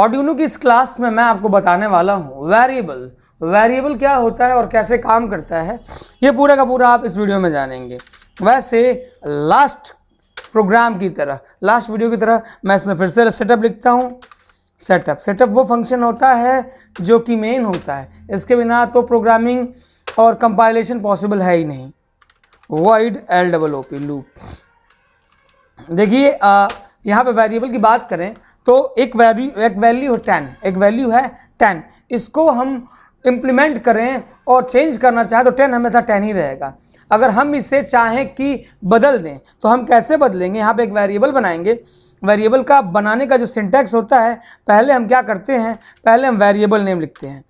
ऑडियोनो की इस क्लास में मैं आपको बताने वाला हूँ वेरिएबल वेरिएबल क्या होता है और कैसे काम करता है ये पूरा का पूरा आप इस वीडियो में जानेंगे वैसे लास्ट प्रोग्राम की तरह लास्ट वीडियो की तरह मैं इसमें फिर से सेटअप लिखता हूँ सेटअप सेटअप वो फंक्शन होता है जो कि मेन होता है इसके बिना तो प्रोग्रामिंग और कंपाइलेशन पॉसिबल है ही नहीं while L double O P loop देखिए यहाँ पे वेरिएबल की बात करें तो एक वैल्यू एक वैल्यू है टेन एक वैल्यू है टेन इसको हम इम्प्लीमेंट करें और चेंज करना चाहें तो टेन हमेशा टेन ही रहेगा अगर हम इसे चाहें कि बदल दें तो हम कैसे बदलेंगे यहाँ पे एक वेरिएबल बनाएंगे वेरिएबल का बनाने का जो सिंटैक्स होता है पहले हम क्या करते हैं पहले हम वेरिएबल नेम लिखते हैं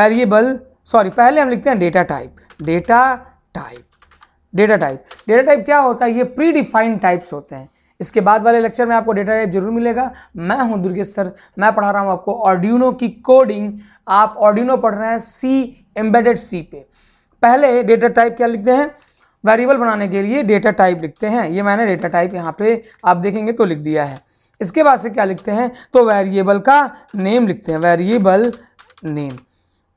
वेरिएबल सॉरी पहले हम लिखते हैं data type data type data type data type क्या होता है ये प्री डिफाइंड टाइप्स होते हैं इसके बाद वाले लेक्चर में आपको डेटा टाइप जरूर मिलेगा मैं हूं दुर्गेश सर मैं पढ़ा रहा हूं आपको ऑडियनो की कोडिंग आप ऑडियोनो पढ़ रहे हैं सी एम्बेडेड सी पे पहले डेटा टाइप क्या लिखते हैं वेरिएबल बनाने के लिए डेटा टाइप लिखते हैं ये मैंने डेटा टाइप यहाँ पे आप देखेंगे तो लिख दिया है इसके बाद से क्या लिखते हैं तो वेरिएबल का नेम लिखते हैं वेरिएबल नेम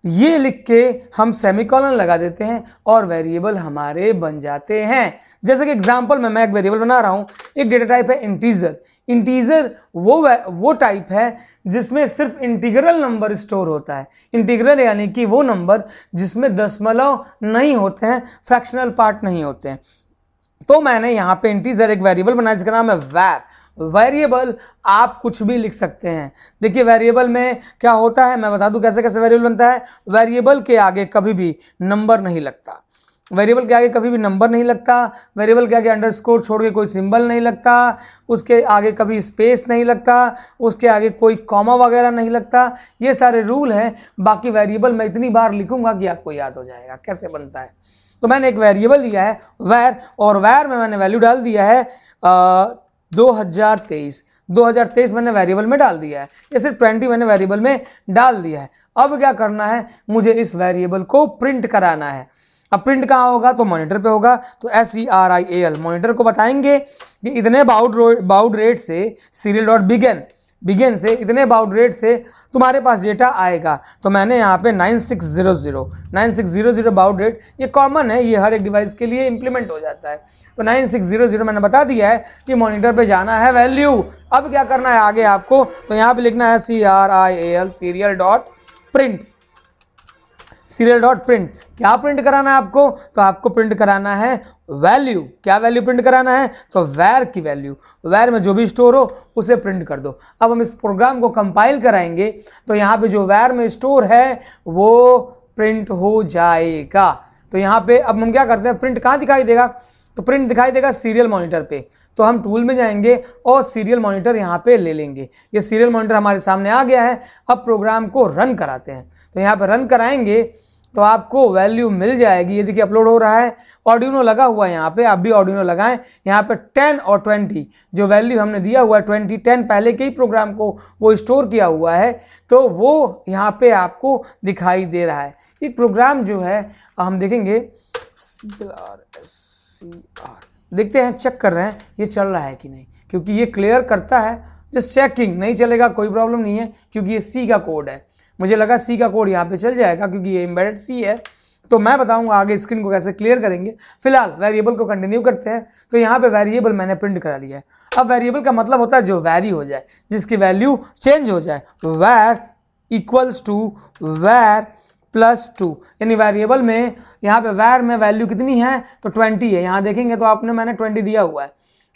ये लिख के हम सेमिकॉलन लगा देते हैं और वेरिएबल हमारे बन जाते हैं जैसे कि एग्जाम्पल में मैं एक वेरिएबल बना रहा हूँ एक डेटा टाइप है इंटीजर इंटीजर वो वो टाइप है जिसमें सिर्फ इंटीग्रल नंबर स्टोर होता है इंटीग्रल यानी कि वो नंबर जिसमें दशमलव नहीं होते हैं फ्रैक्शनल पार्ट नहीं होते हैं तो मैंने यहाँ पे इंटीजर एक वेरिएबल बनाया जिसका नाम है वैर वेरिएबल आप कुछ भी लिख सकते हैं देखिए वेरिएबल में क्या होता है मैं बता दूं कैसे कैसे वेरिएबल बनता है वेरिएबल के आगे कभी भी नंबर नहीं लगता वेरिएबल के आगे कभी भी नंबर नहीं लगता वेरिएबल के आगे अंडरस्कोर छोड़ के कोई सिंबल नहीं लगता उसके आगे कभी स्पेस नहीं लगता उसके आगे कोई कॉमा वगैरह नहीं लगता ये सारे रूल हैं बाकी वेरिएबल मैं इतनी बार लिखूंगा कि आपको याद हो जाएगा कैसे बनता है तो मैंने एक वेरिएबल लिया है वैर और वैर में मैंने वैल्यू डाल दिया है 2023 2023 मैंने वेरिएबल में डाल दिया है या सिर्फ 20 मैंने वेरिएबल में डाल दिया है अब क्या करना है मुझे इस वेरिएबल को प्रिंट कराना है अब प्रिंट कहाँ होगा तो मॉनिटर पे होगा तो S E R I A L monitor को बताएंगे कि इतने बाउड बाउड रेट से सीरियल डॉट बिगेन बिगेन से इतने बाउड रेट से तुम्हारे पास डेटा आएगा तो मैंने यहाँ पे 9600 9600 बाउट डेट ये कॉमन है ये हर एक डिवाइस के लिए इम्प्लीमेंट हो जाता है तो 9600 मैंने बता दिया है कि मॉनिटर पे जाना है वैल्यू अब क्या करना है आगे आपको तो यहाँ पे लिखना है C R I A L serial dot print serial dot print क्या प्रिंट कराना है आपको तो आपको प्रिंट कराना है वैल्यू क्या वैल्यू प्रिंट कराना है तो वैर की वैल्यू वैर में जो भी स्टोर हो उसे प्रिंट कर दो अब हम इस प्रोग्राम को कंपाइल कराएंगे तो यहाँ पे जो वैर में स्टोर है वो प्रिंट हो जाएगा तो यहाँ पे अब हम क्या करते हैं प्रिंट कहाँ दिखाई देगा तो प्रिंट दिखाई देगा सीरियल मॉनिटर पे तो हम टूल में जाएंगे और सीरियल मॉनिटर यहाँ पे ले लेंगे ये सीरियल मॉनिटर हमारे सामने आ गया है अब प्रोग्राम को रन कराते हैं तो यहाँ पे रन कराएंगे तो आपको वैल्यू मिल जाएगी ये देखिए अपलोड हो रहा है ऑडियोनो लगा हुआ है यहाँ पे आप भी ऑडियोनो लगाएं यहाँ पे 10 और 20 जो वैल्यू हमने दिया हुआ है 20 10 पहले के ही प्रोग्राम को वो स्टोर किया हुआ है तो वो यहाँ पे आपको दिखाई दे रहा है ये प्रोग्राम जो है हम देखेंगे C R S C R देखते हैं चेक कर रहे हैं ये चल रहा है कि नहीं क्योंकि ये क्लियर करता है जस्ट चेकिंग नहीं चलेगा कोई प्रॉब्लम नहीं है क्योंकि ये सी का कोड है मुझे लगा सी का कोड यहाँ पे चल जाएगा क्योंकि ये इम्बेडेड सी है तो मैं बताऊंगा आगे स्क्रीन को कैसे क्लियर करेंगे फिलहाल वेरिएबल को कंटिन्यू करते हैं तो यहाँ पे वेरिएबल मैंने प्रिंट करा लिया है अब वेरिएबल का मतलब होता है जो वैरी हो जाए जिसकी वैल्यू चेंज हो जाए var equals to var plus two यानी वेरिएबल में यहाँ पे वैर में वैल्यू कितनी है तो ट्वेंटी है यहाँ देखेंगे तो आपने मैंने ट्वेंटी दिया हुआ है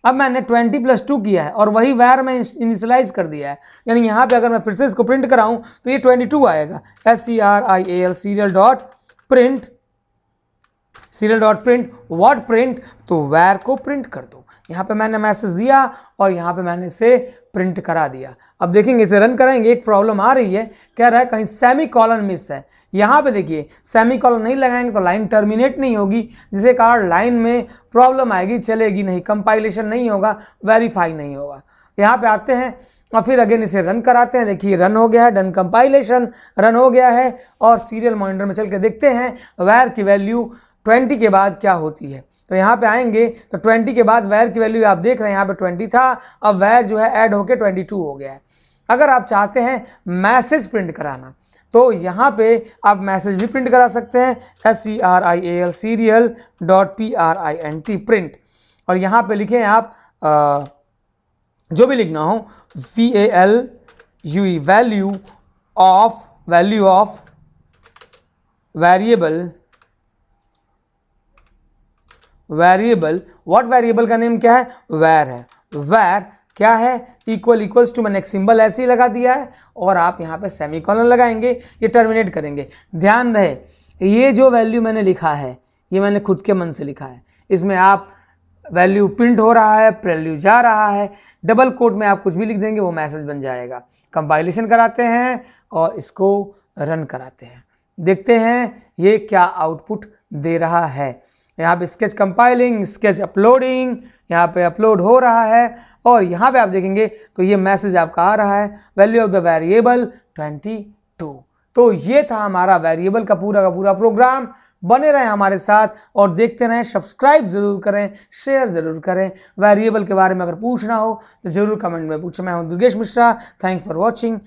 अब मैंने 20 प्लस टू किया है और वही वायर में इनिशलाइज कर दिया है यानी यहाँ पे अगर मैं फिर से इसको प्रिंट कराऊँ तो ये 22 आएगा S C R I A L serial dot print serial dot print what print तो वायर को प्रिंट कर दो यहाँ पे मैंने मैसेज दिया और यहाँ पे मैंने इसे प्रिंट करा दिया अब देखेंगे इसे रन करेंगे एक प्रॉब्लम आ रही है कह रहा है कहीं सेमी कॉलन मिस है यहाँ पे देखिए सेमी कॉलन नहीं लगाएंगे तो लाइन टर्मिनेट नहीं होगी जिसके कारण लाइन में प्रॉब्लम आएगी चलेगी नहीं कंपाइलेशन नहीं होगा वेरीफाई नहीं होगा यहाँ पे आते हैं और फिर अगेन इसे रन कराते हैं देखिए रन हो गया है डन कंपाइलेशन रन हो गया है और सीरियल मॉनिटर में चल के देखते हैं वायर की वैल्यू ट्वेंटी के बाद क्या होती है तो यहाँ पे आएंगे तो 20 के बाद वायर की वैल्यू आप देख रहे हैं यहाँ पे 20 था अब वायर जो है ऐड होके 22 हो गया है अगर आप चाहते हैं मैसेज प्रिंट कराना तो यहाँ पे आप मैसेज भी प्रिंट करा सकते हैं S C R I A L serial dot P R I N T print और यहाँ पे लिखें आप आ, जो भी लिखना हो V A L U E value of value of variable variable what variable का नेम क्या है वैर है वैर क्या है इक्वल इक्वल्स टू मैंने एक सिंबल ऐसे ही लगा दिया है और आप यहाँ पे सेमी कॉलन लगाएंगे ये टर्मिनेट करेंगे ध्यान रहे ये जो वैल्यू मैंने लिखा है ये मैंने खुद के मन से लिखा है इसमें आप वैल्यू प्रिंट हो रहा है वैल्यू जा रहा है डबल कोड में आप कुछ भी लिख देंगे वो मैसेज बन जाएगा कंपाइलेशन कराते हैं और इसको रन कराते हैं देखते हैं ये क्या आउटपुट दे रहा है यहाँ पे स्केच कंपाइलिंग स्केच अपलोडिंग यहाँ पे अपलोड हो रहा है और यहाँ पे आप देखेंगे तो ये मैसेज आपका आ रहा है वैल्यू ऑफ द वेरिएबल 22 तो ये था हमारा वेरिएबल का पूरा का पूरा प्रोग्राम बने रहें हमारे साथ और देखते रहें सब्सक्राइब जरूर करें शेयर जरूर करें वेरिएबल के बारे में अगर पूछना हो तो जरूर कमेंट में पूछें मैं हूँ Durgesh Mishra thanks for watching